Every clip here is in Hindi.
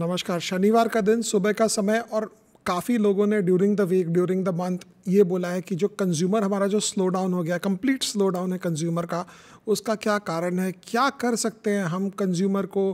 नमस्कार शनिवार का दिन सुबह का समय और काफ़ी लोगों ने during the week during the month ये बोला है कि जो कंज्यूमर हमारा जो स्लो डाउन हो गया कंप्लीट स्लो डाउन है कंज्यूमर का उसका क्या कारण है क्या कर सकते हैं हम कंज्यूमर को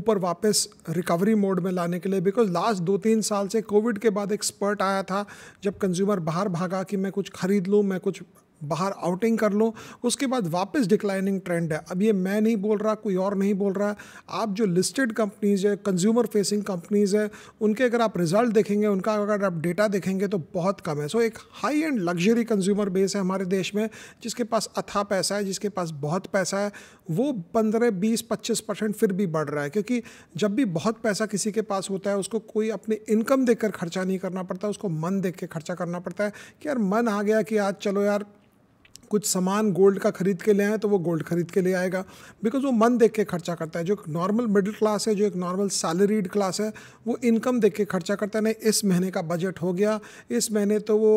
ऊपर वापस रिकवरी मोड में लाने के लिए बिकॉज लास्ट दो तीन साल से कोविड के बाद एक्सपर्ट आया था जब कंज्यूमर बाहर भागा कि मैं कुछ खरीद लूँ मैं कुछ बाहर आउटिंग कर लो उसके बाद वापस डिक्लाइनिंग ट्रेंड है अब ये मैं नहीं बोल रहा कोई और नहीं बोल रहा आप जो लिस्टेड कंपनीज़ है कंज्यूमर फेसिंग कंपनीज़ है उनके अगर आप रिजल्ट देखेंगे उनका अगर आप डेटा देखेंगे तो बहुत कम है सो एक high end luxury consumer base है हमारे देश में जिसके पास अथा पैसा है जिसके पास बहुत पैसा है वो पंद्रह बीस पच्चीस परसेंट फिर भी बढ़ रहा है क्योंकि जब भी बहुत पैसा किसी के पास होता है उसको कोई अपनी इनकम देखकर खर्चा नहीं करना पड़ता उसको मन देख के खर्चा करना पड़ता है कि यार मन आ गया कि आज चलो यार कुछ सामान गोल्ड का खरीद के ले आए तो वो गोल्ड खरीद के ले आएगा बिकॉज वो मन देख के खर्चा करता है जो एक नॉर्मल मिडिल क्लास है जो एक नॉर्मल सैलरीड क्लास है वो इनकम देख के खर्चा करता है नहीं इस महीने का बजट हो गया इस महीने तो वो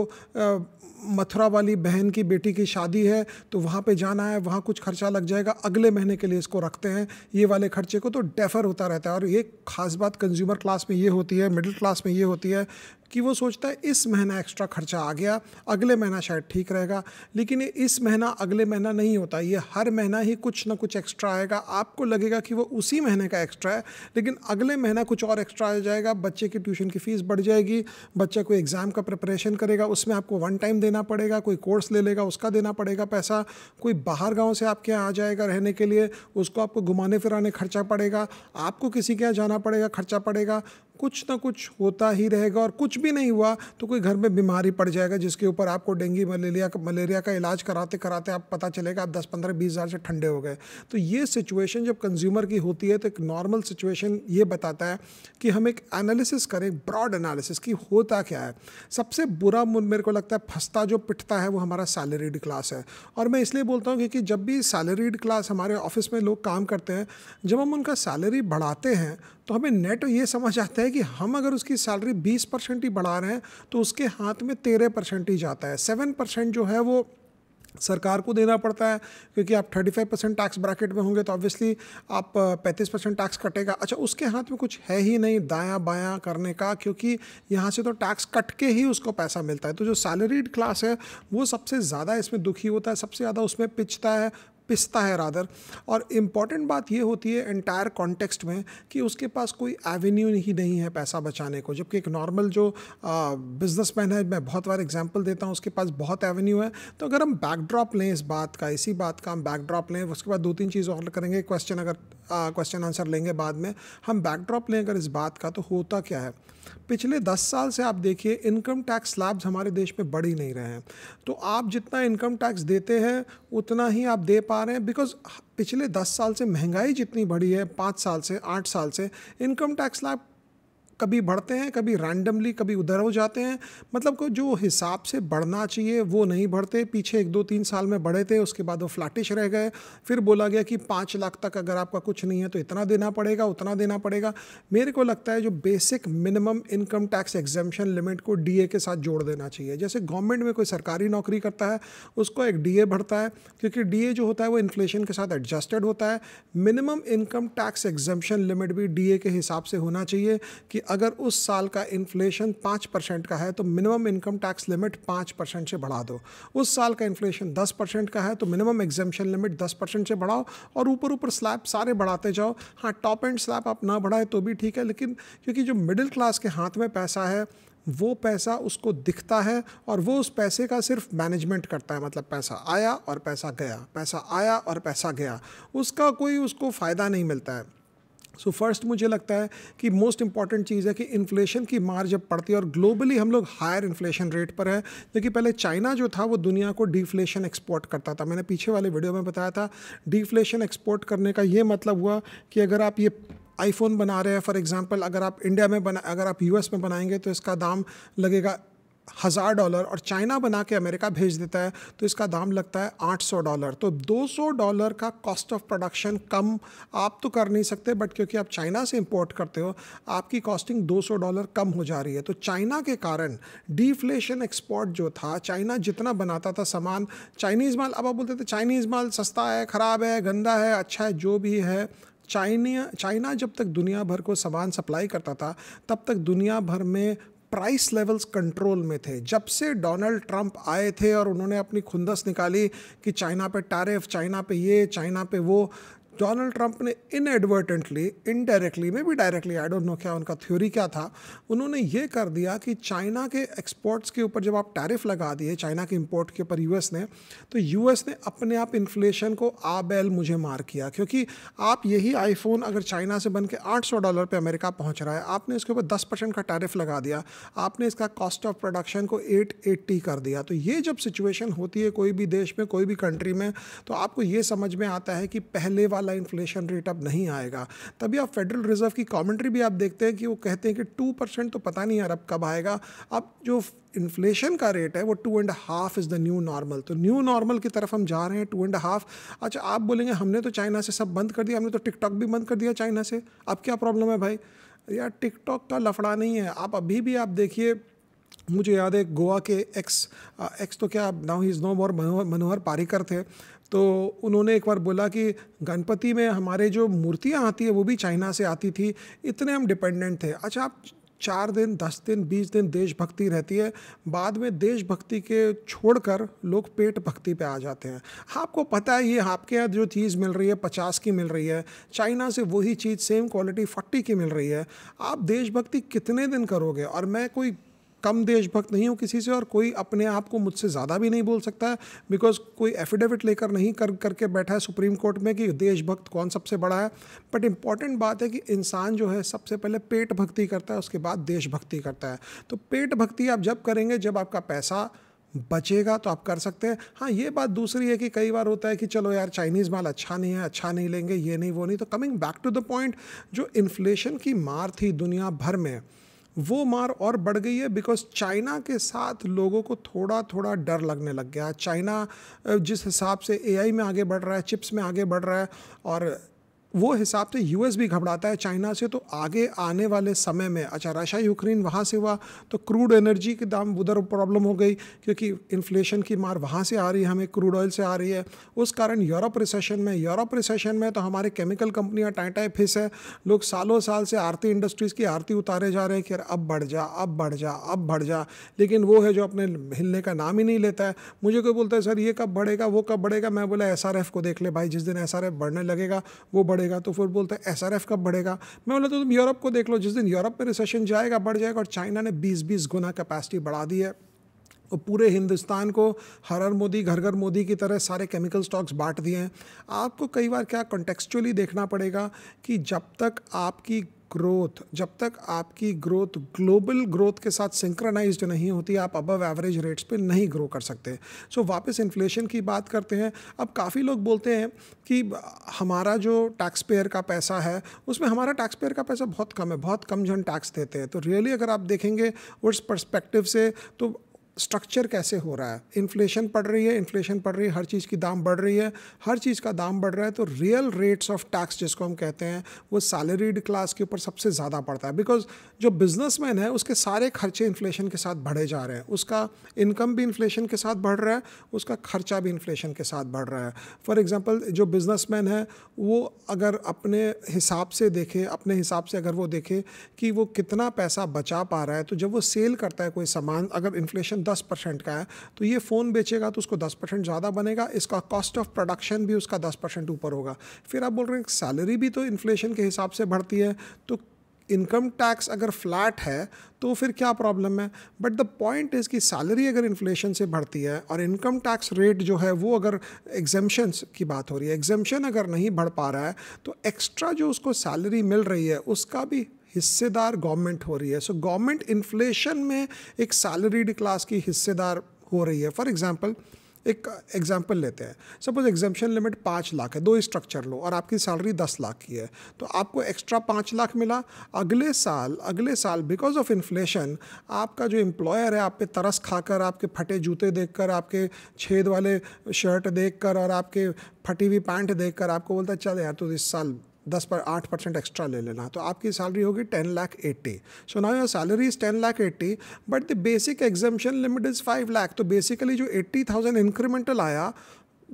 मथुरा वाली बहन की बेटी की शादी है तो वहाँ पे जाना है वहाँ कुछ खर्चा लग जाएगा अगले महीने के लिए इसको रखते हैं ये वाले खर्चे को तो डेफर होता रहता है और ये खास बात कंज्यूमर क्लास में ये होती है मिडिल क्लास में ये होती है कि वो सोचता है इस महीना एक्स्ट्रा खर्चा आ गया अगले महीना शायद ठीक रहेगा लेकिन इस महीना अगले महीना नहीं होता ये हर महीना ही कुछ ना कुछ एक्स्ट्रा आएगा आपको लगेगा कि वो उसी महीने का एक्स्ट्रा है लेकिन अगले महीना कुछ और एक्स्ट्रा आ जाएगा बच्चे की ट्यूशन की फ़ीस बढ़ जाएगी बच्चा कोई एग्ज़ाम का प्रिपरेशन करेगा उसमें आपको वन टाइम देना पड़ेगा कोई कोर्स ले लेगा उसका देना पड़ेगा पैसा कोई बाहर गाँव से आपके यहाँ आ जाएगा रहने के लिए उसको आपको घुमाने फिराने खर्चा पड़ेगा आपको किसी के यहाँ जाना पड़ेगा खर्चा पड़ेगा कुछ ना कुछ होता ही रहेगा और कुछ भी नहीं हुआ तो कोई घर में बीमारी पड़ जाएगा जिसके ऊपर आपको डेंगू मलेरिया मलेरिया का इलाज कराते कराते आप पता चलेगा आप दस पंद्रह बीस हज़ार से ठंडे हो गए तो ये सिचुएशन जब कंज्यूमर की होती है तो एक नॉर्मल सिचुएशन ये बताता है कि हम एक एनालिसिस करें ब्रॉड एनालिसिस कि होता क्या है सबसे बुरा मेरे को लगता है फंसता जो पिटता है वो हमारा सैलरीड क्लास है और मैं इसलिए बोलता हूँ क्योंकि जब भी सैलरीड क्लास हमारे ऑफिस में लोग काम करते हैं जब हम उनका सैलरी बढ़ाते हैं तो हमें नेट ये समझ आता है कि हम अगर उसकी सैलरी 20 परसेंट इंटेंसिटी बढ़ा रहे हैं तो उसके हाथ में तेरह ही जाता है सेवन परसेंट जो है वो सरकार को देना पड़ता है क्योंकि आप 35 परसेंट टैक्स ब्रैकेट में होंगे तो ऑब्वियसली आप 35 परसेंट टैक्स कटेगा अच्छा उसके हाथ में कुछ है ही नहीं दायां बायां करने का क्योंकि यहाँ से तो टैक्स कट के ही उसको पैसा मिलता है तो जो सैलरीड क्लास है वो सबसे ज़्यादा इसमें दुखी होता है सबसे ज़्यादा उसमें पिचता है पिसता है रादर और इम्पॉर्टेंट बात ये होती है एंटायर कॉन्टेक्स्ट में कि उसके पास कोई एवेन्यू ही नहीं है पैसा बचाने को जबकि एक नॉर्मल जो बिजनेसमैन है मैं बहुत बार एग्जाम्पल देता हूँ उसके पास बहुत एवेन्यू है तो अगर हम बैकड्रॉप लें इस बात का इसी बात का हम बैकड्रॉप लें उसके बाद दो तीन चीज़ और करेंगे क्वेश्चन अगर क्वेश्चन आंसर लेंगे बाद में हम बैकड्रॉप लें अगर इस बात का तो होता क्या है पिछले दस साल से आप देखिए इनकम टैक्स स्लैब्स हमारे देश में बढ़ ही नहीं रहे हैं तो आप जितना इनकम टैक्स देते हैं उतना ही आप दे पा पा रहे हैं बिकॉज पिछले दस साल से महंगाई जितनी बढ़ी है पाँच साल से आठ साल से इनकम टैक्स लाभ कभी बढ़ते हैं कभी रैंडमली कभी उधर हो जाते हैं मतलब को जो हिसाब से बढ़ना चाहिए वो नहीं बढ़ते पीछे एक दो तीन साल में बढ़े थे उसके बाद वो फ्लैटिश रह गए फिर बोला गया कि पाँच लाख तक अगर आपका कुछ नहीं है तो इतना देना पड़ेगा उतना देना पड़ेगा मेरे को लगता है जो basic minimum income tax exemption limit को डी के साथ जोड़ देना चाहिए जैसे गवर्नमेंट में कोई सरकारी नौकरी करता है उसको एक डी बढ़ता है क्योंकि डी जो होता है वो इन्फ्लेशन के साथ एडजस्टेड होता है minimum income tax exemption limit भी डी के हिसाब से होना चाहिए कि अगर उस साल का इन्फ्लेशन पाँच परसेंट का है तो मिनिमम इनकम टैक्स लिमिट पाँच परसेंट से बढ़ा दो उस साल का इन्फ्लेशन दस परसेंट का है तो मिनिमम एग्जेपन लिमिट दस परसेंट से बढ़ाओ और ऊपर ऊपर स्लैब सारे बढ़ाते जाओ हाँ टॉप एंड स्लैब आप ना बढ़ाए तो भी ठीक है लेकिन क्योंकि जो मिडिल क्लास के हाथ में पैसा है वो पैसा उसको दिखता है और वो उस पैसे का सिर्फ मैनेजमेंट करता है मतलब पैसा आया और पैसा गया पैसा आया और पैसा गया उसका कोई उसको फ़ायदा नहीं मिलता है सो so फर्स्ट मुझे लगता है कि मोस्ट इंपॉर्टेंट चीज़ है कि इन्फ्लेशन की मार जब पड़ती है और ग्लोबली हम लोग हायर इन्फ्लेशन रेट पर है क्योंकि पहले चाइना जो था वो दुनिया को डिफ्लेशन एक्सपोर्ट करता था मैंने पीछे वाले वीडियो में बताया था डिफ्लेशन एक्सपोर्ट करने का ये मतलब हुआ कि अगर आप ये आईफोन बना रहे हैं फॉर एग्ज़ाम्पल अगर आप इंडिया में बना अगर आप यूएस में बनाएंगे तो इसका दाम लगेगा हज़ार डॉलर और चाइना बना के अमेरिका भेज देता है तो इसका दाम लगता है 800 डॉलर तो 200 डॉलर का कॉस्ट ऑफ प्रोडक्शन कम आप तो कर नहीं सकते बट क्योंकि आप चाइना से इंपोर्ट करते हो आपकी कॉस्टिंग 200 डॉलर कम हो जा रही है तो चाइना के कारण डिफ्लेशन एक्सपोर्ट जो था चाइना जितना बनाता था सामान चाइनीज़ माल अब आप बोलते थे चाइनीज़ माल सस्ता है ख़राब है गंदा है अच्छा है जो भी है चाइना चाइना जब तक दुनिया भर को सामान सप्लाई करता था तब तक दुनिया भर में प्राइस लेवल्स कंट्रोल में थे जब से डोनाल्ड ट्रंप आए थे और उन्होंने अपनी खुंदस निकाली कि चाइना पे टैरिफ चाइना पे ये चाइना पे वो डोनाल्ड ट्रंप ने इनएडवर्टेंटली इनडायरेक्टली में भी डायरेक्टली आई डोंट नो क्या उनका थ्योरी क्या था उन्होंने ये कर दिया कि चाइना के एक्सपोर्ट्स के ऊपर जब आप टैरिफ लगा दिए चाइना के इम्पोर्ट के ऊपर यूएस ने तो यूएस ने अपने आप इन्फ्लेशन को आबैल मुझे मार किया क्योंकि आप यही आईफोन अगर चाइना से बन के आठ डॉलर पर अमेरिका पहुँच रहा है आपने इसके ऊपर दस का टैरिफ लगा दिया आपने इसका कॉस्ट ऑफ प्रोडक्शन को एट कर दिया तो ये जब सिचुएशन होती है कोई भी देश में कोई भी कंट्री में तो आपको ये समझ में आता है कि पहले वाला वाला इन्फ्लेशन रेट अब नहीं आएगा तभी आप फेडरल रिजर्व की कॉमेंट्री भी आप देखते हैं कि वो कहते हैं कि टू परसेंट तो पता नहीं यार अब कब आएगा अब जो इन्फ्लेशन का रेट है वो two and half is the new normal तो न्यू नॉर्मल की तरफ हम जा रहे हैं टू एंड हाफ अच्छा आप बोलेंगे हमने तो चाइना से सब बंद कर दिया हमने तो टिकटॉक भी बंद कर दिया चाइना से अब क्या प्रॉब्लम है भाई यार टिकटॉक का लफड़ा नहीं है आप अभी भी आप देखिए मुझे याद है गोवा के एक्स एक्स तो क्या now he is no more Manohar Parrikar थे तो उन्होंने एक बार बोला कि गणपति में हमारे जो मूर्तियाँ आती है वो भी चाइना से आती थी इतने हम डिपेंडेंट थे अच्छा आप चार दिन दस दिन बीस दिन देशभक्ति रहती है बाद में देशभक्ति के छोड़कर लोग पेट भक्ति पे आ जाते हैं आपको पता है ये आपके यहाँ जो चीज़ मिल रही है पचास की मिल रही है चाइना से वही चीज़ सेम क्वालिटी फोर्टी की मिल रही है आप देशभक्ति कितने दिन करोगे और मैं कोई कम देशभक्त नहीं हूँ किसी से और कोई अपने आप को मुझसे ज़्यादा भी नहीं बोल सकता है बिकॉज कोई एफिडेविट लेकर नहीं कर करके बैठा है सुप्रीम कोर्ट में कि देशभक्त कौन सबसे बड़ा है बट इम्पॉर्टेंट बात है कि इंसान जो है सबसे पहले पेट भक्ति करता है उसके बाद देशभक्ति करता है तो पेट भक्ति आप जब करेंगे जब आपका पैसा बचेगा तो आप कर सकते हैं हाँ ये बात दूसरी है कि कई बार होता है कि चलो यार चाइनीज़ माल अच्छा नहीं है अच्छा नहीं लेंगे ये नहीं वो नहीं तो coming back to the point जो इन्फ्लेशन की मार थी दुनिया भर में वो मार और बढ़ गई है बिकॉज चाइना के साथ लोगों को थोड़ा थोड़ा डर लगने लग गया चाइना जिस हिसाब से एआई में आगे बढ़ रहा है चिप्स में आगे बढ़ रहा है और वो हिसाब से यूएस भी घबराता है चाइना से तो आगे आने वाले समय में अच्छा रशिया यूक्रेन वहाँ से हुआ तो क्रूड एनर्जी के दाम उधर प्रॉब्लम हो गई क्योंकि इन्फ्लेशन की मार वहाँ से आ रही है हमें क्रूड ऑयल से आ रही है उस कारण यूरोप रिसेशन में यूरोप रिसेशन में तो हमारे केमिकल कंपनियाँ टाइटाए फिस है लोग सालों साल से आरती इंडस्ट्रीज़ की आरती उतारे जा रहे हैं कि यार अब बढ़ जा अब बढ़ जा अब बढ़ जा लेकिन वो है जो अपने हिलने का नाम ही नहीं लेता है मुझे कोई बोलता है सर ये कब बढ़ेगा वो कब बढ़ेगा मैं बोला एस को देख ले भाई जिस दिन एस बढ़ने लगेगा वो बढ़ेगा बढ़ेगा तो फिर बोलते हैं एस कब बढ़ेगा मैं बोला तो तुम यूरोप को देख लो जिस दिन यूरोप में रिसेशन जाएगा बढ़ जाएगा और चाइना ने बीस बीस गुना कैपेसिटी बढ़ा दी है और पूरे हिंदुस्तान को हर हर मोदी घर घर मोदी की तरह सारे केमिकल स्टॉक्स बांट दिए हैं आपको कई बार क्या कॉन्टेक्चुअली देखना पड़ेगा कि जब तक आपकी ग्रोथ जब तक आपकी ग्रोथ ग्लोबल ग्रोथ के साथ सिंक्रनाइज्ड नहीं होती आप अबव एवरेज रेट्स पे नहीं ग्रो कर सकते सो so, वापस इन्फ्लेशन की बात करते हैं अब काफ़ी लोग बोलते हैं कि हमारा जो टैक्स पेयर का पैसा है उसमें हमारा टैक्स पेयर का पैसा बहुत कम है बहुत कम जन टैक्स देते हैं तो रियली अगर आप देखेंगे उस परस्पेक्टिव से तो स्ट्रक्चर कैसे हो रहा है इन्फ्लेशन पड़ रही है इन्फ्लेशन पड़ रही है हर चीज़ की दाम बढ़ रही है हर चीज़ का दाम बढ़ रहा है तो रियल रेट्स ऑफ टैक्स जिसको हम कहते हैं वो सैलरीड क्लास के ऊपर सबसे ज़्यादा पड़ता है बिकॉज जो बिजनेसमैन है उसके सारे खर्चे इन्फ्लेशन के साथ बढ़े जा रहे हैं उसका इनकम भी इन्फ्लेशन के साथ बढ़ रहा है उसका खर्चा भी इन्फ्लेशन के साथ बढ़ रहा है फॉर एग्ज़ाम्पल जो मैन है वो अगर अपने हिसाब से देखे अपने हिसाब से अगर वो देखे कि वो कितना पैसा बचा पा रहा है तो जब वो सेल करता है कोई सामान अगर इन्फ्लेशन दस परसेंट का है तो ये फ़ोन बेचेगा तो उसको दस परसेंट ज़्यादा बनेगा इसका कॉस्ट ऑफ प्रोडक्शन भी उसका दस परसेंट ऊपर होगा फिर आप बोल रहे हैं सैलरी भी तो इन्फ्लेशन के हिसाब से बढ़ती है तो इनकम टैक्स अगर फ्लैट है तो फिर क्या प्रॉब्लम है बट द पॉइंट इज़ कि सैलरी अगर इन्फ्लेशन से बढ़ती है और इनकम टैक्स रेट जो है वो अगर एग्जामेशंस की बात हो रही है एग्जामेशन अगर नहीं बढ़ पा रहा है तो एक्स्ट्रा जो उसको सैलरी मिल रही है उसका भी हिस्सेदार गवर्नमेंट हो रही है सो गवर्नमेंट इन्फ्लेशन में एक सैलरीड क्लास की हिस्सेदार हो रही है फॉर एग्जाम्पल एक एग्जाम्पल लेते हैं सपोज एग्जामेशन लिमिट पाँच लाख है दो स्ट्रक्चर लो और आपकी सैलरी दस लाख की है तो आपको एक्स्ट्रा पाँच लाख मिला अगले साल अगले साल बिकॉज ऑफ इन्फ्लेशन आपका जो एम्प्लॉयर है आप पे तरस खाकर आपके फटे जूते देखकर आपके छेद वाले शर्ट देखकर और आपके फटी हुई पैंट देखकर आपको बोलता है चल यार तो इस साल दस पर आठ परसेंट एक्स्ट्रा ले लेना तो आपकी सैलरी होगी ten lakh eighty so now your salary is ten lakh eighty but the basic exemption limit is five lakh तो बेसिकली जो एट्टी थाउजेंड इंक्रीमेंटल आया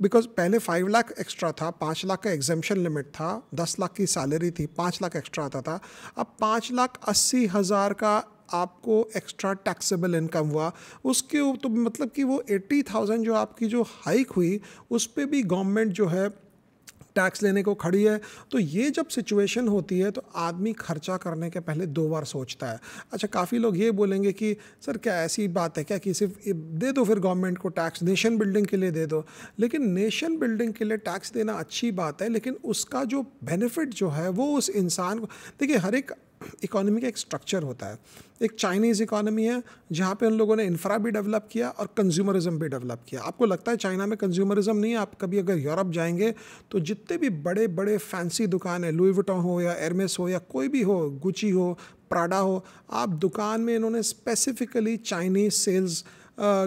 बिकॉज पहले फाइव लाख एक्स्ट्रा था पाँच लाख का एग्जामेशन लिमिट था दस लाख की सैलरी थी पाँच लाख एक्स्ट्रा आता था अब पाँच लाख अस्सी हज़ार का आपको एक्स्ट्रा टैक्सेबल इनकम हुआ उसके तो मतलब कि वो एट्टी थाउजेंड जो आपकी जो हाइक हुई उस पर भी गवर्नमेंट जो है टैक्स लेने को खड़ी है तो ये जब सिचुएशन होती है तो आदमी खर्चा करने के पहले दो बार सोचता है अच्छा काफ़ी लोग ये बोलेंगे कि सर क्या ऐसी बात है क्या कि सिर्फ दे दो फिर गवर्नमेंट को टैक्स नेशन बिल्डिंग के लिए दे दो लेकिन नेशन बिल्डिंग के लिए टैक्स देना अच्छी बात है लेकिन उसका जो बेनिफिट जो है वो उस इंसान को देखिए हर एक इकोनॉमी का एक स्ट्रक्चर होता है एक चाइनीज़ इकोनॉमी है जहाँ पे उन लोगों ने इंफ्रा भी डेवलप किया और कंज्यूमरिज्म भी डेवलप किया आपको लगता है चाइना में कंज्यूमरिज्म नहीं है आप कभी अगर यूरोप जाएंगे तो जितने भी बड़े बड़े फैंसी दुकान है लुई हो या एरमेस हो या कोई भी हो गुची हो प्राडा हो आप दुकान में इन्होंने स्पेसिफिकली चाइनीज सेल्स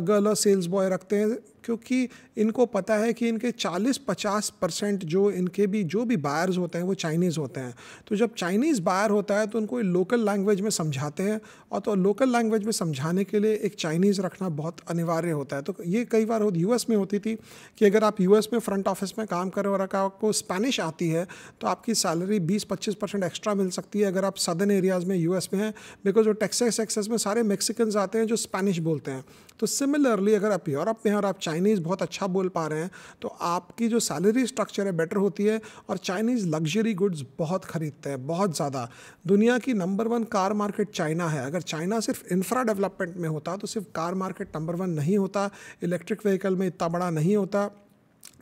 गर्ल और सेल्स बॉय रखते हैं क्योंकि इनको पता है कि इनके 40-50 परसेंट जो इनके भी जो भी बायर्स होते हैं वो चाइनीज़ होते हैं तो जब चाइनीज़ बायर होता है तो उनको लोकल लैंग्वेज में समझाते हैं और तो लोकल लैंग्वेज में समझाने के लिए एक चाइनीज़ रखना बहुत अनिवार्य होता है तो ये कई बार यू एस में होती थी कि अगर आप यू एस में फ्रंट ऑफिस में काम करें और आपको स्पेनिश आती है तो आपकी सैलरी बीस पच्चीस परसेंट एक्स्ट्रा मिल सकती है अगर आप सदर्न एरियाज़ में यू एस में हैं बिकॉज वो टेक्स एक्सेस में सारे मैक्सिकन्स आते हैं जो स्पेनिश बोलते हैं तो सिमिलरली अगर आप यूरोप में हैं और आप चाइनीज़ बहुत अच्छा बोल पा रहे हैं तो आपकी जो सैलरी स्ट्रक्चर है बेटर होती है और चाइनीज़ लग्जरी गुड्स बहुत ख़रीदते हैं बहुत ज़्यादा दुनिया की number one car market China है अगर चाइना सिर्फ इंफ्रा डेवलपमेंट में होता तो सिर्फ कार मार्केट नंबर वन नहीं होता इलेक्ट्रिक व्हीकल में इतना बड़ा नहीं होता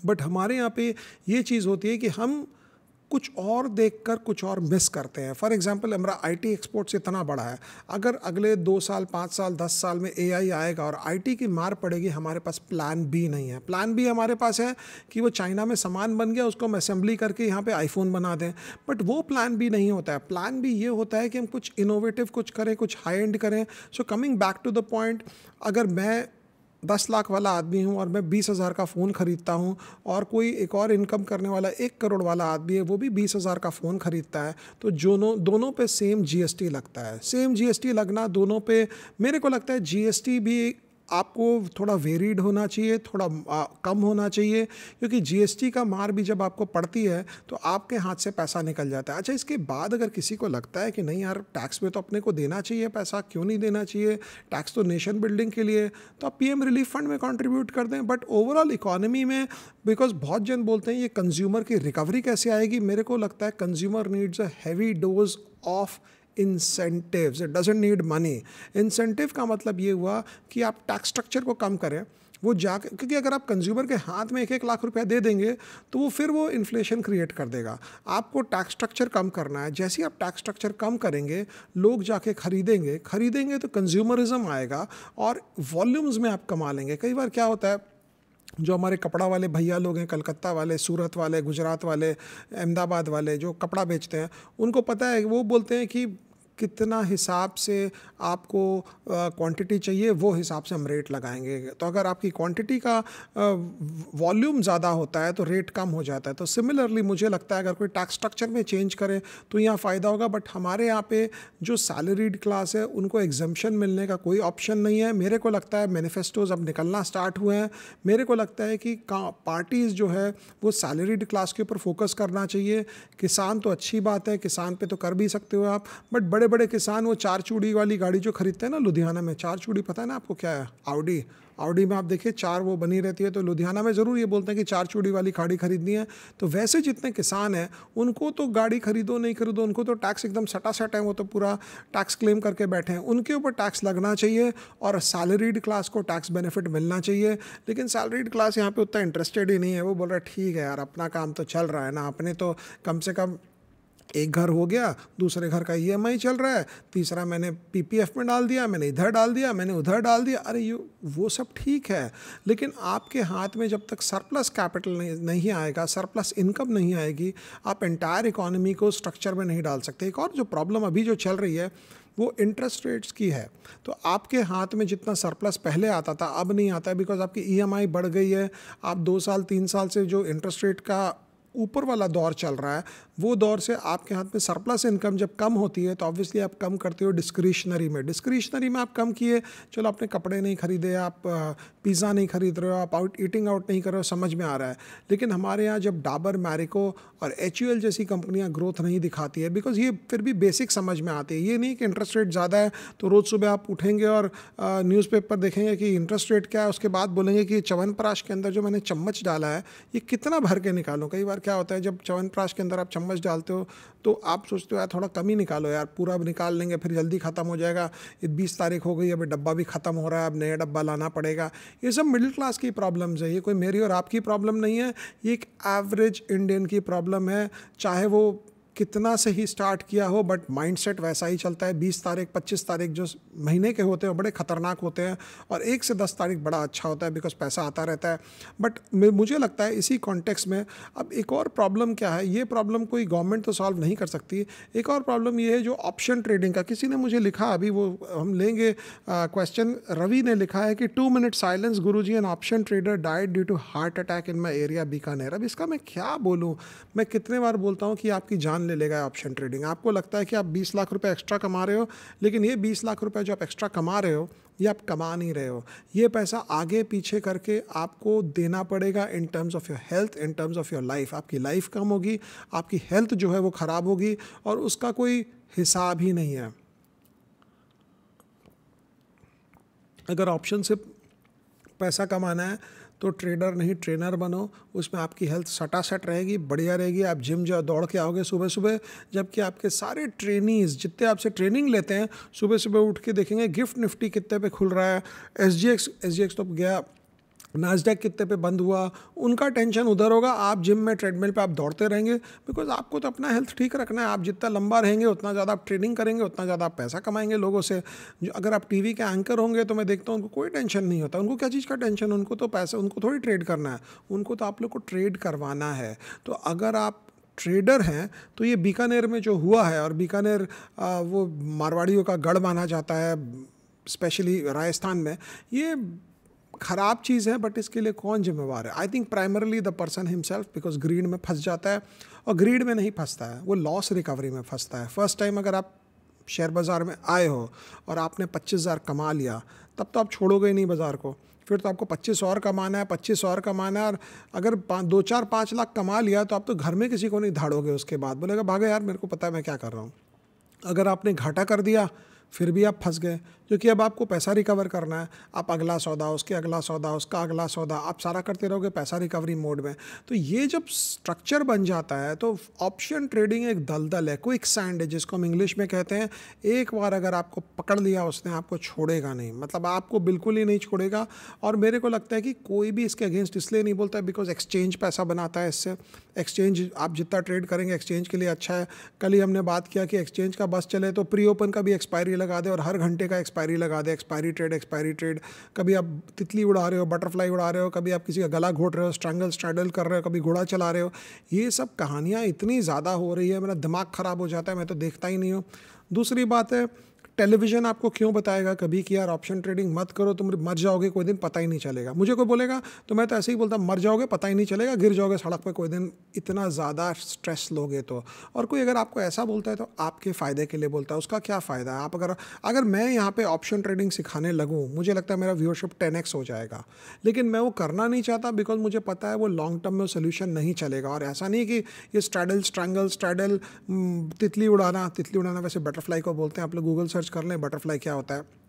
बट हमारे यहाँ पे ये चीज़ होती है कि हम कुछ और देख कर कुछ और मिस करते हैं फॉर एग्जाम्पल हमारा आई टी एक्सपोर्ट्स इतना बड़ा है अगर अगले दो साल पाँच साल दस साल में ए आई आएगा और आई टी की मार पड़ेगी हमारे पास प्लान बी नहीं है प्लान बी हमारे पास है कि वो चाइना में सामान बन गया उसको हम असेंबली करके यहाँ पर आईफोन बना दें बट वो प्लान बी नहीं होता है प्लान बी ये होता है कि हम कुछ इनोवेटिव कुछ करें कुछ हाई एंड करें so coming back to the point अगर मैं दस लाख वाला आदमी हूँ और मैं बीस हज़ार का फ़ोन ख़रीदता हूँ और कोई एक और इनकम करने वाला एक करोड़ वाला आदमी है वो भी बीस हज़ार का फ़ोन ख़रीदता है तो दोनों दोनों पे सेम जीएसटी लगता है सेम जीएसटी लगना दोनों पे मेरे को लगता है जीएसटी भी आपको थोड़ा वेरीड होना चाहिए थोड़ा आ, कम होना चाहिए क्योंकि जीएसटी का मार भी जब आपको पड़ती है तो आपके हाथ से पैसा निकल जाता है अच्छा इसके बाद अगर किसी को लगता है कि नहीं यार टैक्स में तो अपने को देना चाहिए पैसा क्यों नहीं देना चाहिए टैक्स तो नेशन बिल्डिंग के लिए तो आप पी रिलीफ फंड में कॉन्ट्रीब्यूट कर दें बट ओवरऑल इकोनॉमी में बिकॉज बहुत जन बोलते हैं ये कंज्यूमर की रिकवरी कैसे आएगी मेरे को लगता है consumer needs a heavy dose of incentive it doesn't need money incentive का मतलब ये हुआ कि आप टैक्स स्ट्रक्चर को कम करें वो जा क्योंकि अगर आप कंज्यूमर के हाथ में एक एक लाख रुपया दे देंगे तो वो फिर वो इन्फ्लेशन क्रिएट कर देगा आपको टैक्स स्ट्रक्चर कम करना है जैसे ही आप टैक्स स्ट्रक्चर कम करेंगे लोग जाके खरीदेंगे खरीदेंगे तो कंज्यूमरिज्म आएगा और वॉल्यूम्स में आप कमा लेंगे कई बार क्या होता है जो हमारे कपड़ा वाले भैया लोग हैं कलकत्ता वाले सूरत वाले गुजरात वाले अहमदाबाद वाले जो कपड़ा बेचते हैं उनको पता है वो बोलते हैं कि कितना हिसाब से आपको क्वांटिटी चाहिए वो हिसाब से हम रेट लगाएंगे तो अगर आपकी क्वांटिटी का वॉल्यूम ज़्यादा होता है तो रेट कम हो जाता है तो सिमिलरली मुझे लगता है अगर कोई टैक्स स्ट्रक्चर में चेंज करें तो यहाँ फ़ायदा होगा बट हमारे यहाँ पे जो सैलरीड क्लास है उनको एग्जम्पन मिलने का कोई ऑप्शन नहीं है मेरे को लगता है मैनिफेस्टोज़ अब निकलना स्टार्ट हुए हैं मेरे को लगता है कि पार्टीज़ जो है वो सैलरीड क्लास के ऊपर फोकस करना चाहिए किसान तो अच्छी बात है किसान पर तो कर भी सकते हो आप बट बड़े बड़े बड़े किसान वो चार चूड़ी वाली गाड़ी जो खरीदते हैं ना लुधियाना में चार चूड़ी पता है ना आपको क्या है आउडी आउडी में आप देखिए चार वो बनी रहती है तो लुधियाना में ज़रूर ये बोलते हैं कि चार चूड़ी वाली गाड़ी खरीदनी है तो वैसे जितने किसान हैं उनको तो गाड़ी खरीदो नहीं खरीदो उनको तो टैक्स एकदम सटा सट है वो तो पूरा टैक्स क्लेम करके बैठे हैं उनके ऊपर टैक्स लगना चाहिए और सैलरीड क्लास को टैक्स बेनिफिट मिलना चाहिए लेकिन सैलरीड क्लास यहाँ पर उतना इंटरेस्टेड ही नहीं है वो बोल रहा है ठीक है यार अपना काम तो चल रहा है ना अपने तो कम से कम एक घर हो गया दूसरे घर का ई e चल रहा है तीसरा मैंने पी में डाल दिया मैंने इधर डाल दिया मैंने उधर डाल दिया अरे यू वो सब ठीक है लेकिन आपके हाथ में जब तक सरप्लस कैपिटल नहीं, नहीं आएगा सरप्लस इनकम नहीं आएगी आप एंटायर इकोनॉमी को स्ट्रक्चर में नहीं डाल सकते एक और जो प्रॉब्लम अभी जो चल रही है वो इंटरेस्ट रेट्स की है तो आपके हाथ में जितना सरप्लस पहले आता था अब नहीं आता है बिकॉज आपकी ईएमआई e बढ़ गई है आप दो साल तीन साल से जो इंटरेस्ट रेट का ऊपर वाला दौर चल रहा है वो दौर से आपके हाथ में सरप्लस इनकम जब कम होती है तो ऑब्वियसली आप कम करते हो डिस्क्रिशनरी में डिस्क्रिशनरी में आप कम किए चलो आपने कपड़े नहीं खरीदे आप पिज़्ज़ा नहीं खरीद रहे हो आप आउट ईटिंग आउट नहीं कर रहे हो समझ में आ रहा है लेकिन हमारे यहाँ जब डाबर मैरिको और एच जैसी कंपनियाँ ग्रोथ नहीं दिखाती है बिकॉज ये फिर भी बेसिक समझ में आती है ये नहीं कि इंटरेस्ट रेट ज़्यादा है तो रोज़ सुबह आप उठेंगे और न्यूज़पेपर देखेंगे कि इंटरेस्ट रेट क्या है उसके बाद बोलेंगे कि चवनप्राश के अंदर जो मैंने चम्मच डाला है ये कितना भर के निकालूँ कई बार क्या होता है जब च्यवनप्राश के अंदर आप चम्मच डालते हो तो आप सोचते हो यार थोड़ा कम ही निकालो यार पूरा निकाल लेंगे फिर जल्दी ख़त्म हो जाएगा बीस तारीख हो गई अभी डब्बा भी ख़त्म हो रहा है अब नया डब्बा लाना पड़ेगा ये सब मिडिल क्लास की प्रॉब्लम्स है ये कोई मेरी और आपकी प्रॉब्लम नहीं है ये एक एवरेज इंडियन की प्रॉब्लम है चाहे वो कितना से ही स्टार्ट किया हो बट माइंडसेट वैसा ही चलता है बीस तारीख पच्चीस तारीख जो महीने के होते हैं बड़े ख़तरनाक होते हैं और एक से दस तारीख बड़ा अच्छा होता है बिकॉज पैसा आता रहता है बट मुझे लगता है इसी कॉन्टेक्स्ट में अब एक और प्रॉब्लम क्या है ये प्रॉब्लम कोई गवर्नमेंट तो सॉल्व नहीं कर सकती एक और प्रॉब्लम ये है जो ऑप्शन ट्रेडिंग का किसी ने मुझे लिखा अभी वो हम लेंगे क्वेश्चन रवि ने लिखा है कि to minute silence guru ji an option trader died due to heart attack in my area Bikaner अब इसका मैं क्या बोलूँ मैं कितने बार बोलता हूँ कि आपकी जान नुकसान ले लेगा ऑप्शन ट्रेडिंग आपको लगता है कि आप बीस लाख रुपये एक्स्ट्रा कमा रहे हो लेकिन ये बीस लाख रुपये जो आप एक्स्ट्रा कमा रहे हो ये आप कमा नहीं रहे हो ये पैसा आगे पीछे करके आपको देना पड़ेगा in terms of your health in terms of your life आपकी लाइफ कम होगी आपकी हेल्थ जो है वो ख़राब होगी और उसका कोई हिसाब ही नहीं है अगर ऑप्शन से पैसा कमाना है तो ट्रेडर नहीं ट्रेनर बनो उसमें आपकी हेल्थ सटासट रहेगी बढ़िया रहेगी आप जिम जाओ दौड़ के आओगे सुबह सुबह जबकि आपके सारे ट्रेनिंग जितने आपसे ट्रेनिंग लेते हैं सुबह सुबह उठ के देखेंगे गिफ्ट निफ्टी कितने पे खुल रहा है S G X S G X तो गया नाजडेक कितने पे बंद हुआ उनका टेंशन उधर होगा आप जिम में ट्रेडमिल पे आप दौड़ते रहेंगे बिकॉज आपको तो अपना हेल्थ ठीक रखना है आप जितना लंबा रहेंगे उतना ज़्यादा आप ट्रेडिंग करेंगे उतना ज़्यादा आप पैसा कमाएंगे लोगों से जो अगर आप टीवी के एंकर होंगे तो मैं देखता हूँ उनको कोई टेंशन नहीं होता उनको क्या चीज़ का टेंशन उनको तो पैसा उनको थोड़ी ट्रेड करना है उनको तो आप लोग को ट्रेड करवाना है तो अगर आप ट्रेडर हैं तो ये बीकानेर में जो हुआ है और बीकानेर वो मारवाड़ियों का गढ़ माना जाता है स्पेशली राजस्थान में ये ख़राब चीज़ है बट इसके लिए कौन जिम्मेवार है I think primarily the person himself because greed में फंस जाता है और ग्रीड में नहीं फंसता है वो लॉस रिकवरी में फंसता है फर्स्ट टाइम अगर आप शेयर बाज़ार में आए हो और आपने पच्चीस हज़ार कमा लिया तब तो आप छोड़ोगे ही नहीं बाज़ार को फिर तो आपको पच्चीस और कमाना है पच्चीस और कमाना है और अगर दो चार पाँच लाख कमा लिया तो आप तो घर में किसी को नहीं धाड़ोगे उसके बाद बोलेगा भागे यार मेरे को पता है मैं क्या कर रहा हूँ अगर आपने घाटा कर दिया फिर भी आप फंस गए क्योंकि अब आपको पैसा रिकवर करना है आप अगला सौदा उसके अगला सौदा उसका अगला सौदा आप सारा करते रहोगे पैसा रिकवरी मोड में तो ये जब स्ट्रक्चर बन जाता है तो ऑप्शन ट्रेडिंग एक दलदल है क्विक सैंड है जिसको हम इंग्लिश में कहते हैं एक बार अगर आपको पकड़ लिया उसने आपको छोड़ेगा नहीं मतलब आपको बिल्कुल ही नहीं छोड़ेगा और मेरे को लगता है कि कोई भी इसके अगेंस्ट इसलिए नहीं बोलता है बिकॉज एक्सचेंज पैसा बनाता है इससे एक्सचेंज आप जितना ट्रेड करेंगे एक्सचेंज के लिए अच्छा है कल ही हमने बात किया कि एक्सचेंज का बस चले तो प्री ओपन का भी एक्सपायरी लगा दे और हर घंटे का एक्सपायरी एक्सपायरी लगा दे एक्सपायरी ट्रेड एक्सपायरी ट्रेड कभी आप तितली उड़ा रहे हो बटरफ्लाई उड़ा रहे हो कभी आप किसी का गला घोट रहे हो स्ट्रैंगल स्ट्रैडल कर रहे हो कभी घोड़ा चला रहे हो ये सब कहानियाँ इतनी ज़्यादा हो रही है मेरा दिमाग ख़राब हो जाता है मैं तो देखता ही नहीं हूँ दूसरी बात है टेलीविजन आपको क्यों बताएगा कभी कि यार ऑप्शन ट्रेडिंग मत करो तुम मर जाओगे कोई दिन पता ही नहीं चलेगा मुझे कोई बोलेगा तो मैं तो ऐसे ही बोलता मर जाओगे पता ही नहीं चलेगा गिर जाओगे सड़क पर कोई दिन इतना ज़्यादा स्ट्रेस लोगे तो और कोई अगर आपको ऐसा बोलता है तो आपके फ़ायदे के लिए बोलता है उसका क्या फ़ायदा है आप अगर अगर मैं यहाँ पर ऑप्शन ट्रेडिंग सिखाने लगूँ मुझे लगता है मेरा व्यूअरशिप टेन हो जाएगा लेकिन मैं वो करना नहीं चाहता बिकॉज मुझे पता है वो लॉन्ग टर्म में सोल्यूशन नहीं चलेगा और ऐसा नहीं कि ये स्ट्रैडल स्ट्रैंगल स्ट्रैडल तितली उड़ाना तितली उड़ाना वैसे बटरफ्लाई को बोलते हैं आप लोग गूगल सर रिसर्च कर लें बटरफ्लाई क्या होता है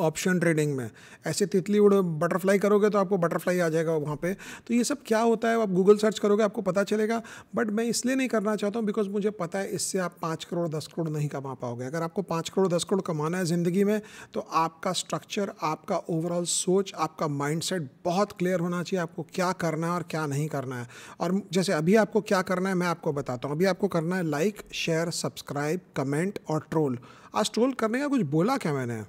ऑप्शन ट्रेडिंग में ऐसे तितली उड़ बटरफ्लाई करोगे तो आपको बटरफ्लाई आ जाएगा वहाँ पे तो ये सब क्या होता है आप गूगल सर्च करोगे आपको पता चलेगा बट मैं इसलिए नहीं करना चाहता हूँ बिकॉज मुझे पता है इससे आप पाँच करोड़ दस करोड़ नहीं कमा पाओगे अगर आपको पाँच करोड़ दस करोड़ कमाना है ज़िंदगी में तो आपका स्ट्रक्चर आपका ओवरऑल सोच आपका माइंड बहुत क्लियर होना चाहिए आपको क्या करना है और क्या नहीं करना है और जैसे अभी आपको क्या करना है मैं आपको बताता हूँ अभी आपको करना है लाइक शेयर सब्सक्राइब कमेंट और ट्रोल आज ट्रोल करने का कुछ बोला क्या मैंने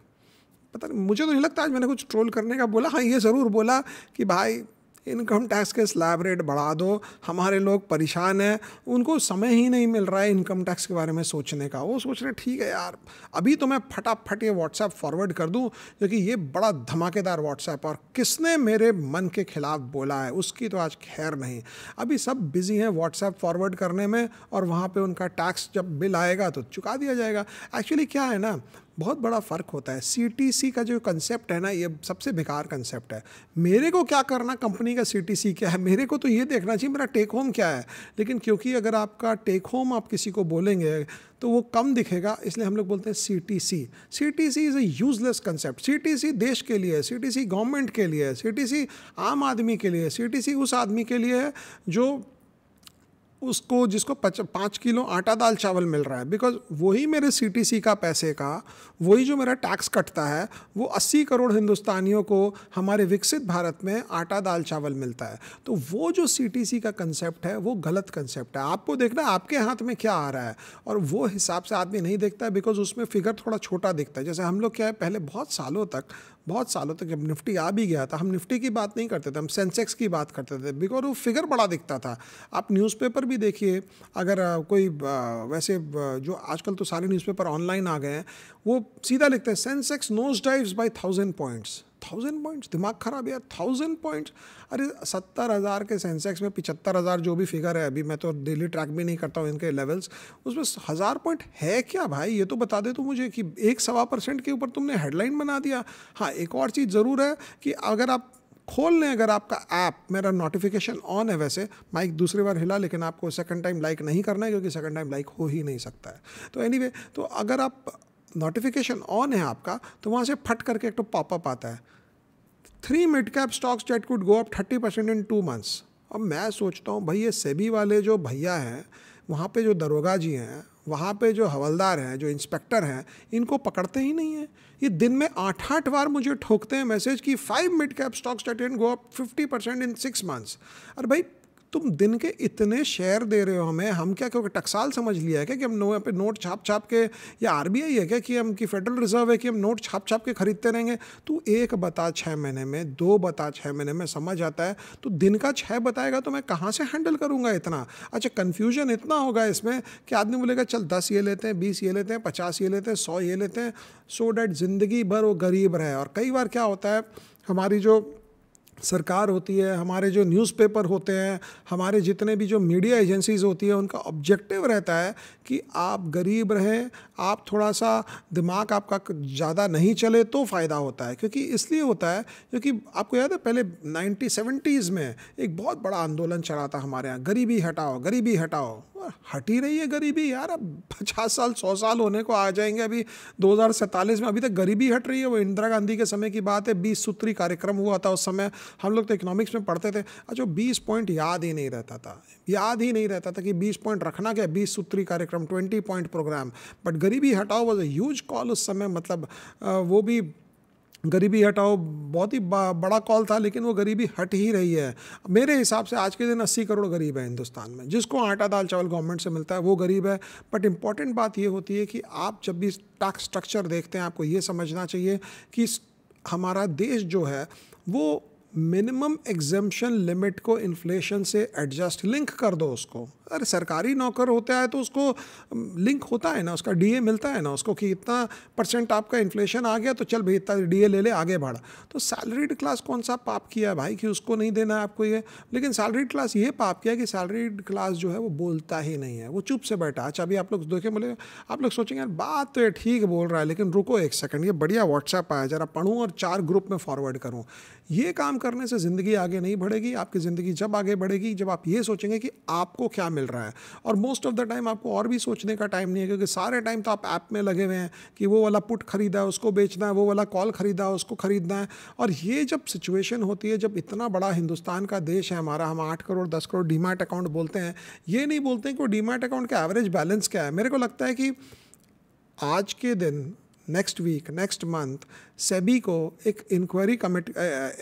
पता नहीं मुझे तो नहीं लगता आज मैंने कुछ ट्रोल करने का बोला हाँ ये ज़रूर बोला कि भाई इनकम टैक्स के स्लैब रेट बढ़ा दो हमारे लोग परेशान हैं उनको समय ही नहीं मिल रहा है इनकम टैक्स के बारे में सोचने का वो सोच रहे ठीक है यार अभी तो मैं फटाफट ये व्हाट्सएप फॉरवर्ड कर दूँ क्योंकि ये बड़ा धमाकेदार व्हाट्सएप और किसने मेरे मन के खिलाफ बोला है उसकी तो आज खैर नहीं अभी सब बिजी हैं व्हाट्सएप फॉरवर्ड करने में और वहाँ पर उनका टैक्स जब बिल आएगा तो चुका दिया जाएगा एक्चुअली क्या है ना बहुत बड़ा फ़र्क होता है सी का जो कंसेप्ट है ना ये सबसे बेकार कंसेप्ट है मेरे को क्या करना कंपनी का सी क्या है मेरे को तो ये देखना चाहिए मेरा टेक होम क्या है लेकिन क्योंकि अगर आपका टेक होम आप किसी को बोलेंगे तो वो कम दिखेगा इसलिए हम लोग बोलते हैं C T C C T C is a useless concept C T C देश के लिए है सी टी सी गवर्नमेंट के लिए है सी टी सी आम आदमी के लिए है सी टी सी उस आदमी के लिए है जो उसको जिसको पच पाँच किलो आटा दाल चावल मिल रहा है बिकॉज वही मेरे सी का पैसे का वही जो मेरा टैक्स कटता है वो अस्सी करोड़ हिंदुस्तानियों को हमारे विकसित भारत में आटा दाल चावल मिलता है तो वो जो सी का कंसेप्ट है वो गलत कंसेप्ट है आपको देखना आपके हाथ में क्या आ रहा है और वो हिसाब से आदमी नहीं देखता है बिकॉज उसमें फिगर थोड़ा छोटा दिखता है जैसे हम लोग क्या है पहले बहुत सालों तक बहुत सालों तक जब निफ्टी आ भी गया था हम निफ्टी की बात नहीं करते थे हम सेंसेक्स की बात करते थे बिकॉज वो फिगर बड़ा दिखता था आप न्यूज़पेपर भी देखिए अगर कोई वैसे जो आजकल तो सारे न्यूज़पेपर ऑनलाइन आ गए हैं वो सीधा लिखते हैं Sensex nose dives by thousand points thousand points दिमाग खराब यार थाउजेंड पॉइंट्स अरे सत्तर हज़ार के सेंसेक्स में पिचहत्तर हज़ार जो भी फिगर है अभी मैं तो डेली ट्रैक भी नहीं करता हूँ इनके लेवल्स उसमें हज़ार पॉइंट है क्या भाई ये तो बता दे तो मुझे कि एक सवा परसेंट के ऊपर तुमने हेडलाइन बना दिया हाँ एक और चीज़ ज़रूर है कि अगर आप खोल लें अगर आपका ऐप मेरा नोटिफिकेशन ऑन है वैसे माइक दूसरी बार हिला लेकिन आपको सेकंड टाइम लाइक नहीं करना है क्योंकि सेकंड टाइम लाइक हो ही नहीं सकता है तो एनीवे anyway, तो अगर आप नोटिफिकेशन ऑन है आपका तो वहाँ से फट करके एक तो पॉपअप आता है three mid cap stocks that could go up thirty percent in two months अब मैं सोचता हूँ भाई ये सेबी वाले जो भैया हैं वहाँ पे जो दरोगा जी हैं वहाँ पे जो हवलदार हैं जो इंस्पेक्टर हैं इनको पकड़ते ही नहीं है ये दिन में आठ आठ बार मुझे ठोकते हैं मैसेज कि five mid cap stocks that in go up fifty percent in six months अरे भाई तुम दिन के इतने शेयर दे रहे हो हमें हम क्या क्योंकि टक्साल समझ लिया है क्या कि हम यहाँ पे नोट छाप छाप के या आर है क्या कि हम कि फेडरल रिजर्व है कि हम नोट छाप छाप के खरीदते रहेंगे तो एक बता छः महीने में दो बता छः महीने में समझ आता है तो दिन का छः बताएगा तो मैं कहाँ से हैंडल करूँगा इतना अच्छा कन्फ्यूजन इतना होगा इसमें कि आदमी बोलेगा चल दस ये लेते हैं बीस ये लेते हैं पचास ये लेते हैं सौ ये लेते हैं सो डैट ज़िंदगी भर वो गरीब रहे और कई बार क्या होता है हमारी जो सरकार होती है हमारे जो न्यूज़पेपर होते हैं हमारे जितने भी जो मीडिया एजेंसीज़ होती है उनका ऑब्जेक्टिव रहता है कि आप गरीब रहें आप थोड़ा सा दिमाग आपका ज़्यादा नहीं चले तो फ़ायदा होता है क्योंकि इसलिए होता है क्योंकि आपको याद है पहले नाइन्टी सेवेंटीज़ में एक बहुत बड़ा आंदोलन चला था हमारे यहाँ गरीबी हटाओ गरीबी हटाओ हट ही रही है गरीबी यार अब पचास साल सौ साल होने को आ जाएंगे अभी दो में अभी तक गरीबी हट रही है वो इंदिरा गांधी के समय की बात है बीस सूत्री कार्यक्रम हुआ था उस समय हम लोग तो इकोनॉमिक्स में पढ़ते थे अच्छा बीस पॉइंट याद ही नहीं रहता था याद ही नहीं रहता था कि बीस पॉइंट रखना क्या बीस सूत्री कार्यक्रम ट्वेंटी पॉइंट प्रोग्राम बट गरीबी हटाओ वॉज ए ह्यूज कॉल उस समय मतलब वो भी गरीबी हटाओ बहुत ही बड़ा कॉल था लेकिन वो गरीबी हट ही रही है मेरे हिसाब से आज के दिन 80 करोड़ गरीब है हिंदुस्तान में जिसको आटा दाल चावल गवर्नमेंट से मिलता है वो गरीब है बट इम्पॉर्टेंट बात ये होती है कि आप जब भी टैक्स स्ट्रक्चर देखते हैं आपको ये समझना चाहिए कि हमारा देश जो है वो मिनिमम एग्जामेशन लिमिट को इन्फ्लेशन से एडजस्ट लिंक कर दो उसको अरे सरकारी नौकर होता है तो उसको लिंक होता है ना उसका डीए मिलता है ना उसको कि इतना परसेंट आपका इन्फ्लेशन आ गया तो चल भाई इतना डीए ले ले आगे बढ़ा तो सैलरीड क्लास कौन सा पाप किया भाई कि उसको नहीं देना है आपको ये लेकिन सैलरीड क्लास ये पाप किया कि सैलरीड क्लास जो है वो बोलता ही नहीं है वो चुप से बैठा अच्छा अभी आप लोग देखें बोले आप लोग सोचेंगे यार बात तो ये ठीक बोल रहा है लेकिन रुको एक सेकंड ये बढ़िया व्हाट्सएप आया ज़रा पढ़ूँ और चार ग्रुप में फॉरवर्ड करूँ ये काम करने से ज़िंदगी आगे नहीं बढ़ेगी आपकी ज़िंदगी जब आगे बढ़ेगी जब आप ये सोचेंगे कि आपको क्या मिल रहा है और मोस्ट ऑफ द टाइम आपको और भी सोचने का टाइम नहीं है क्योंकि सारे टाइम तो आप ऐप में लगे हुए हैं कि वो वाला पुट खरीदा है उसको बेचना है वो वाला कॉल खरीदा है उसको खरीदना है और ये जब सिचुएशन होती है जब इतना बड़ा हिंदुस्तान का देश है हमारा हम आठ करोड़ दस करोड़ डीमार्ट अकाउंट बोलते हैं ये नहीं बोलते कि वो डीमार्ट अकाउंट का एवरेज बैलेंस क्या है मेरे को लगता है कि आज के दिन next week next month SEBI को एक इंक्वायरी कमिट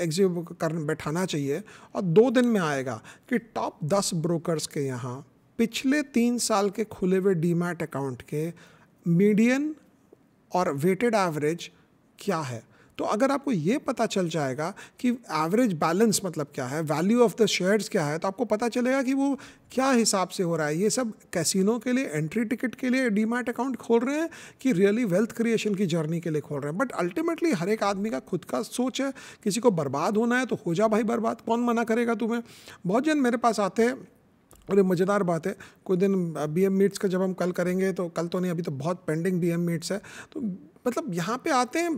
एग्जीब कर बैठाना चाहिए और दो दिन में आएगा कि टॉप दस ब्रोकर्स के यहाँ पिछले तीन साल के खुले हुए डीमैट अकाउंट के मीडियन और वेटेड एवरेज क्या है तो अगर आपको ये पता चल जाएगा कि एवरेज बैलेंस मतलब क्या है वैल्यू ऑफ द शेयर्स क्या है तो आपको पता चलेगा कि वो क्या हिसाब से हो रहा है ये सब कैसिनो के लिए एंट्री टिकट के लिए डीमैट अकाउंट खोल रहे हैं कि रियली वेल्थ क्रिएशन की जर्नी के लिए खोल रहे हैं बट अल्टीमेटली हर एक आदमी का खुद का सोच है किसी को बर्बाद होना है तो हो जा भाई बर्बाद कौन मना करेगा तुम्हें बहुत जन मेरे पास आते हैं और ये मज़ेदार बात है कोई दिन बी एम मीट्स का जब हम कल करेंगे तो कल तो नहीं अभी तो बहुत पेंडिंग बी एम मीट्स है तो मतलब यहाँ पे आते हैं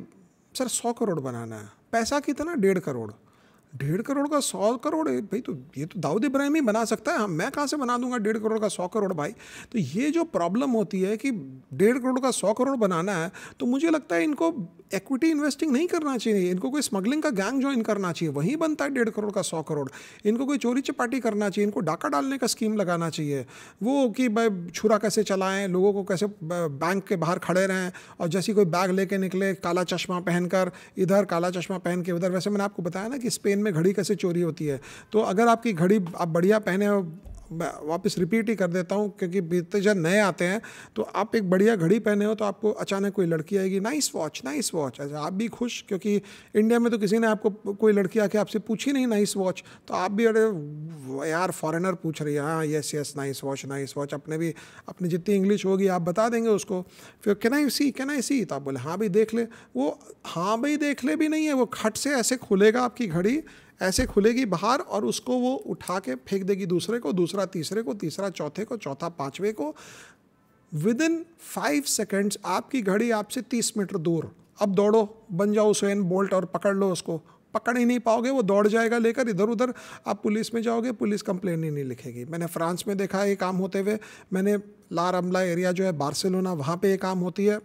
सर सौ करोड़ बनाना है पैसा कितना डेढ़ करोड़ डेढ़ करोड़ का सौ करोड़ भाई तो ये तो दाऊद इब्राहिम ही बना सकता है हम मैं कहाँ से बना दूंगा डेढ़ करोड़ का सौ करोड़ भाई तो ये जो प्रॉब्लम होती है कि डेढ़ करोड़ का सौ करोड़ बनाना है तो मुझे लगता है इनको एक्विटी इन्वेस्टिंग नहीं करना चाहिए इनको कोई स्मगलिंग का गैंग ज्वाइन करना चाहिए वहीं बनता है डेढ़ करोड़ का सौ करोड़ इनको कोई चोरी चपाटी करना चाहिए इनको डाका डालने का स्कीम लगाना चाहिए वो कि भाई छुरा कैसे चलाएं लोगों को कैसे बैंक के बाहर खड़े रहें और जैसी कोई बैग लेके निकले काला चश्मा पहनकर इधर काला चश्मा पहन के उधर वैसे मैंने आपको बताया ना कि स्पेन में घड़ी कैसे चोरी होती है तो अगर आपकी घड़ी आप बढ़िया पहने मैं वापस रिपीट ही कर देता हूँ क्योंकि बीते जब नए आते हैं तो आप एक बढ़िया घड़ी पहने हो तो आपको अचानक कोई लड़की आएगी नाइस वॉच नाइस वॉच अच्छा आप भी खुश क्योंकि इंडिया में तो किसी ने आपको कोई लड़की आके आपसे पूछी नहीं नाइस वॉच तो आप भी अरे यार फॉरेनर पूछ रही है हाँ yes yes nice watch nice watch अपने भी अपनी जितनी इंग्लिश होगी आप बता देंगे उसको फिर can I C can I सी तो आप बोले हाँ भाई देख ले वो हाँ भाई देख ले भी नहीं है वो खट से ऐसे खुलेगा आपकी घड़ी ऐसे खुलेगी बाहर और उसको वो उठा के फेंक देगी दूसरे को दूसरा तीसरे को तीसरा चौथे को चौथा पाँचवें को विद इन फाइव सेकेंड्स आपकी घड़ी आपसे तीस मीटर दूर अब दौड़ो बन जाओ स्वयं बोल्ट और पकड़ लो उसको पकड़ ही नहीं पाओगे वो दौड़ जाएगा लेकर इधर उधर आप पुलिस में जाओगे पुलिस कंप्लेन ही नहीं लिखेगी मैंने फ्रांस में देखा ये काम होते हुए मैंने लार अम्ला एरिया जो है बार्सिलोना वहाँ पे ये काम होती है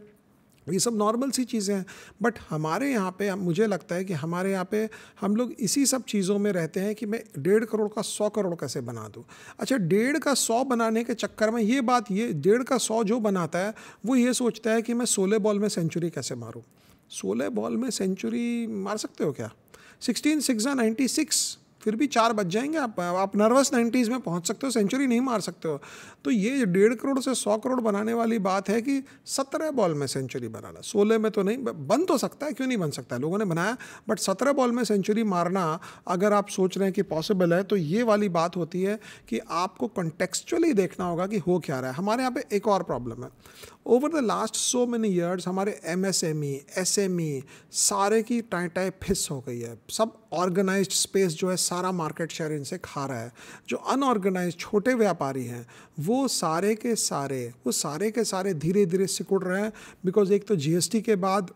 ये सब नॉर्मल सी चीज़ें हैं बट हमारे यहाँ पे मुझे लगता है कि हमारे यहाँ पे हम लोग इसी सब चीज़ों में रहते हैं कि मैं डेढ़ करोड़ का सौ करोड़ कैसे बना दूँ अच्छा डेढ़ का सौ बनाने के चक्कर में ये बात ये डेढ़ का सौ जो बनाता है वो ये सोचता है कि मैं सोलह बॉल में सेंचुरी कैसे मारूँ सोलह बॉल में सेंचुरी मार सकते हो क्या सिक्सटीन सिक्स नाइन्टी सिक्स फिर भी चार बच जाएंगे आप आप नर्वस नाइन्टीज़ में पहुंच सकते हो सेंचुरी नहीं मार सकते हो तो ये डेढ़ करोड़ से सौ करोड़ बनाने वाली बात है कि सत्रह बॉल में सेंचुरी बनाना सोलह में तो नहीं बन तो सकता है क्यों नहीं बन सकता है लोगों ने बनाया बट सत्रह बॉल में सेंचुरी मारना अगर आप सोच रहे हैं कि पॉसिबल है तो ये वाली बात होती है कि आपको कंटेक्चुअली देखना होगा कि हो क्या रहा है हमारे यहाँ पर एक और प्रॉब्लम है over the last so many years हमारे M S M E S M E सारे की टाई टाई फिस हो गई है सब ऑर्गेनाइज स्पेस जो है सारा मार्केट शेयर इनसे खा रहा है जो अनऑर्गेनाइज छोटे व्यापारी हैं वो सारे के सारे वो सारे के सारे धीरे धीरे सिकुड़ रहे हैं बिकॉज एक तो टी के बाद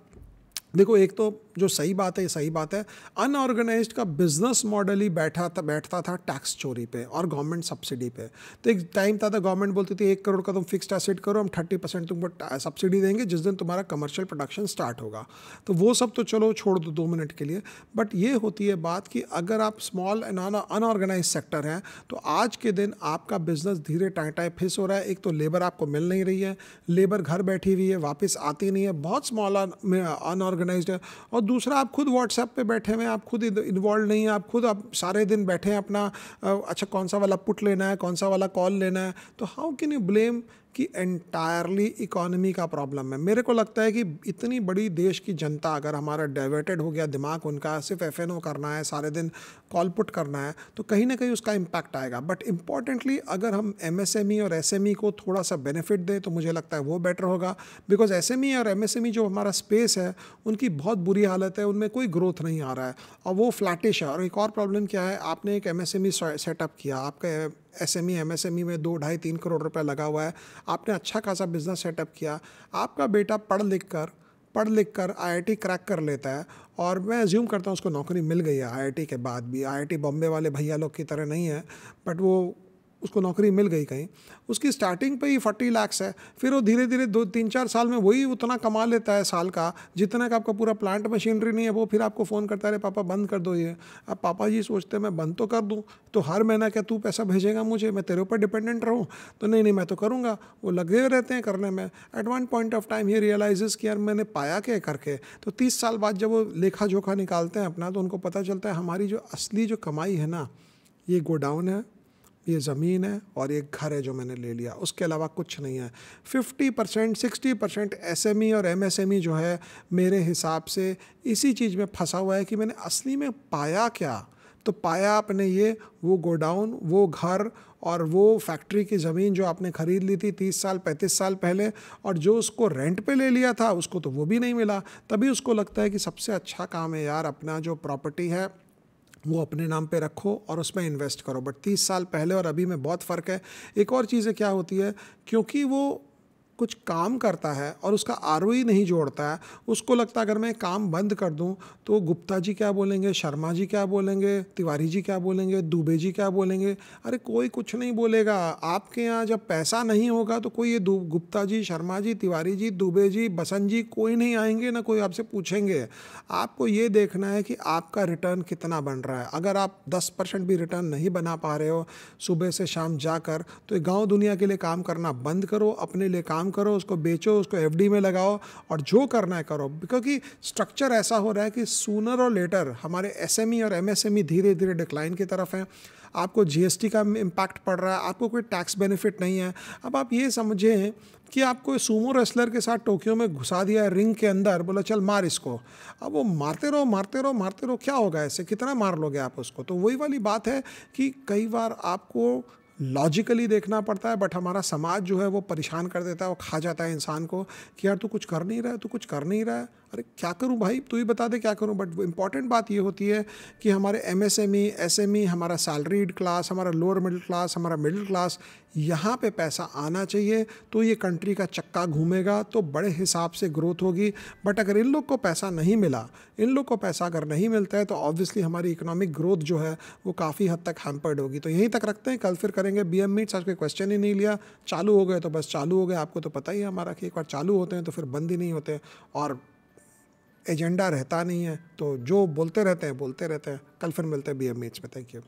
देखो एक तो जो सही बात है ये सही बात है अनऑर्गेनाइज का बिजनेस मॉडल ही बैठा था बैठता था टैक्स चोरी पे और गवर्नमेंट सब्सिडी पे तो एक टाइम था था गवर्नमेंट बोलती थी एक करोड़ का तुम फिक्स्ड एसेट करो हम थर्टी परसेंट तुमको सब्सिडी देंगे जिस दिन तुम्हारा कमर्शियल प्रोडक्शन स्टार्ट होगा तो वो सब तो चलो छोड़ दो दो मिनट के लिए बट ये होती है बात कि अगर आप स्मॉल एंड अनऑर्गेनाइज सेक्टर हैं तो आज के दिन आपका बिजनेस धीरे टाए फिस हो रहा है एक तो लेबर आपको मिल नहीं रही है लेबर घर बैठी हुई है वापस आती नहीं है बहुत स्मॉल अनऑर्गेनाइज है और दूसरा आप खुद व्हाट्सएप पे बैठे हुए हैं आप खुद इन्वॉल्व नहीं हैं आप खुद आप सारे दिन बैठे हैं अपना अच्छा कौन सा वाला पुट लेना है कौन सा वाला कॉल लेना है तो हाउ कैन यू ब्लेम कि एंटायरली इकोनॉमी का प्रॉब्लम है मेरे को लगता है कि इतनी बड़ी देश की जनता अगर हमारा डाइवर्टेड हो गया दिमाग उनका सिर्फ एफ करना है सारे दिन कॉल पुट करना है तो कहीं ना कहीं उसका इम्पैक्ट आएगा बट इम्पॉर्टेंटली अगर हम एम e और एस e को थोड़ा सा बेनिफिट दें तो मुझे लगता है वो बेटर होगा बिकॉज एस e और एम जो हमारा स्पेस है उनकी बहुत बुरी हालत है उनमें कोई ग्रोथ नहीं आ रहा है और वो फ्लैटिश है और एक और प्रॉब्लम क्या है आपने एक एम सेटअप किया आपका S M E M S M E में दो ढाई तीन करोड़ रुपये लगा हुआ है आपने अच्छा खासा बिजनेस सेटअप किया आपका बेटा पढ़ लिख कर पढ़ लिख कर आई क्रैक कर लेता है और मैं एज्यूम करता हूँ उसको नौकरी मिल गई है आई के बाद भी आई बॉम्बे वाले भैया लोग की तरह नहीं है बट वो उसको नौकरी मिल गई कहीं उसकी स्टार्टिंग पे ही फोर्टी लैक्स है फिर वो धीरे धीरे दो तीन चार साल में वही उतना कमा लेता है साल का जितना का आपका पूरा प्लांट मशीनरी नहीं है वो फिर आपको फ़ोन करता है पापा बंद कर दो ये अब पापा जी सोचते हैं मैं बंद तो कर दूँ तो हर महीना क्या तू पैसा भेजेगा मुझे मैं तेरे ऊपर डिपेंडेंट रहूँ तो नहीं नहीं मैं तो करूँगा वो लगे रहते हैं करने में at one point of time ही रियलाइजेस कि यार मैंने पाया क्या करके तो तीस साल बाद जब वो लेखा जोखा निकालते हैं अपना तो उनको पता चलता है हमारी जो असली जो कमाई है ना ये गोडाउन है ये ज़मीन है और ये घर है जो मैंने ले लिया उसके अलावा कुछ नहीं है 50 परसेंट सिक्सटी परसेंट एस और एम e जो है मेरे हिसाब से इसी चीज़ में फंसा हुआ है कि मैंने असली में पाया क्या तो पाया आपने ये वो गोडाउन वो घर और वो फैक्ट्री की ज़मीन जो आपने ख़रीद ली थी तीस साल पैंतीस साल पहले और जो उसको रेंट पे ले लिया था उसको तो वो भी नहीं मिला तभी उसको लगता है कि सबसे अच्छा काम है यार अपना जो प्रॉपर्टी है वो अपने नाम पे रखो और उसमें इन्वेस्ट करो बट तीस साल पहले और अभी में बहुत फ़र्क है एक और चीज़ क्या होती है क्योंकि वो कुछ काम करता है और उसका आर नहीं जोड़ता है उसको लगता है अगर मैं काम बंद कर दूँ तो गुप्ता जी क्या बोलेंगे शर्मा जी क्या बोलेंगे तिवारी जी क्या बोलेंगे दुबे जी क्या बोलेंगे अरे कोई कुछ नहीं बोलेगा आपके यहाँ जब पैसा नहीं होगा तो कोई ये गुप्ता जी शर्मा जी तिवारी जी दुबे जी बसंत जी कोई नहीं आएंगे ना कोई आपसे पूछेंगे आपको ये देखना है कि आपका रिटर्न कितना बन रहा है अगर आप दस परसेंट भी रिटर्न नहीं बना पा रहे हो सुबह से शाम जाकर तो गाँव दुनिया के लिए काम करना बंद करो अपने लिए काम काम करो उसको बेचो उसको एफ में लगाओ और जो करना है करो क्योंकि स्ट्रक्चर ऐसा हो रहा है कि सूनर e और लेटर हमारे एस और e एम धीरे धीरे डिक्लाइन की तरफ हैं आपको जीएसटी का इम्पैक्ट पड़ रहा है आपको कोई टैक्स बेनिफिट नहीं है अब आप ये समझें कि आपको सूमो रेसलर के साथ टोक्यो में घुसा दिया है रिंग के अंदर बोला चल मार इसको अब वो मारते रहो मारते रहो मारते रहो क्या होगा ऐसे कितना मार लोगे आप उसको तो वही वाली बात है कि कई बार आपको लॉजिकली देखना पड़ता है बट हमारा समाज जो है वो परेशान कर देता है वो खा जाता है इंसान को कि यार तू कुछ कर नहीं रहा है तू कुछ कर नहीं रहा है अरे क्या करूं भाई तू ही बता दे क्या करूं बट इम्पॉर्टेंट बात ये होती है कि हमारे M S M E S M E हमारा सैलरीड क्लास हमारा लोअर मिडिल क्लास हमारा मिडिल क्लास यहाँ पे पैसा आना चाहिए तो ये कंट्री का चक्का घूमेगा तो बड़े हिसाब से ग्रोथ होगी बट अगर इन लोग को पैसा नहीं मिला इन लोग को पैसा अगर नहीं मिलता है तो ऑब्वियसली हमारी इकोनॉमिक ग्रोथ जो है वो काफ़ी हद तक हैम्पर्ड होगी तो यहीं तक रखते हैं कल फिर करेंगे बी एम मीट्स आज कोई क्वेश्चन ही नहीं लिया चालू हो गए तो बस चालू हो गए आपको तो पता ही है हमारा कि एक बार चालू होते हैं तो फिर बंद ही नहीं होते और एजेंडा रहता नहीं है तो जो बोलते रहते हैं बोलते रहते हैं कल फिर मिलते हैं बी एम में थैंक यू